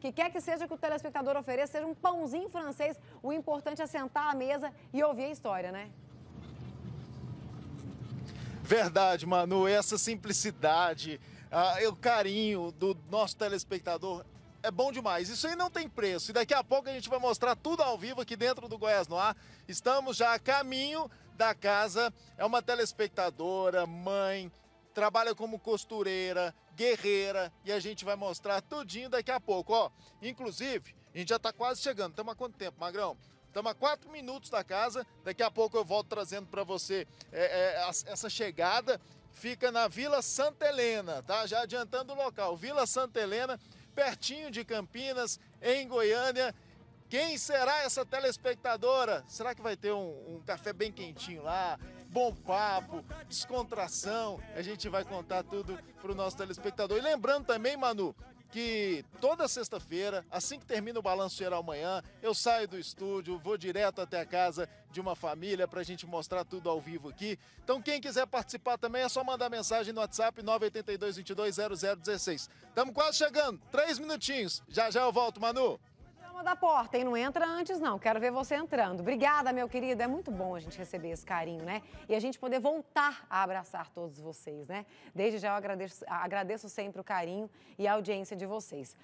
que quer que seja que o telespectador ofereça, seja um pãozinho francês, o importante é sentar à mesa e ouvir a história, né? Verdade, Manu, essa simplicidade, uh, o carinho do nosso telespectador é bom demais. Isso aí não tem preço. E daqui a pouco a gente vai mostrar tudo ao vivo aqui dentro do Goiás no Ar. Estamos já a caminho da casa. É uma telespectadora, mãe, trabalha como costureira, guerreira e a gente vai mostrar tudinho daqui a pouco, ó. Inclusive, a gente já tá quase chegando. Estamos há quanto tempo, Magrão? Estamos a quatro minutos da casa. Daqui a pouco eu volto trazendo para você é, é, essa chegada. Fica na Vila Santa Helena, tá? Já adiantando o local. Vila Santa Helena, pertinho de Campinas, em Goiânia. Quem será essa telespectadora? Será que vai ter um, um, café bem quentinho lá? Bom papo, descontração. A gente vai contar tudo para o nosso telespectador. E lembrando também, Manu, que toda sexta-feira, assim que termina o Balanço Geral amanhã, eu saio do estúdio, vou direto até a casa de uma família para a gente mostrar tudo ao vivo aqui. Então, quem quiser participar também é só mandar mensagem no WhatsApp 982 22 0016. Estamos quase chegando, três minutinhos. Já já eu volto, Manu. Chama da porta, hein? Não entra antes, não. Quero ver você entrando. Obrigada, meu querido. É muito bom a gente receber esse carinho, né? E a gente poder voltar a abraçar todos vocês, né? Desde já eu agradeço, agradeço sempre o carinho e a audiência de vocês.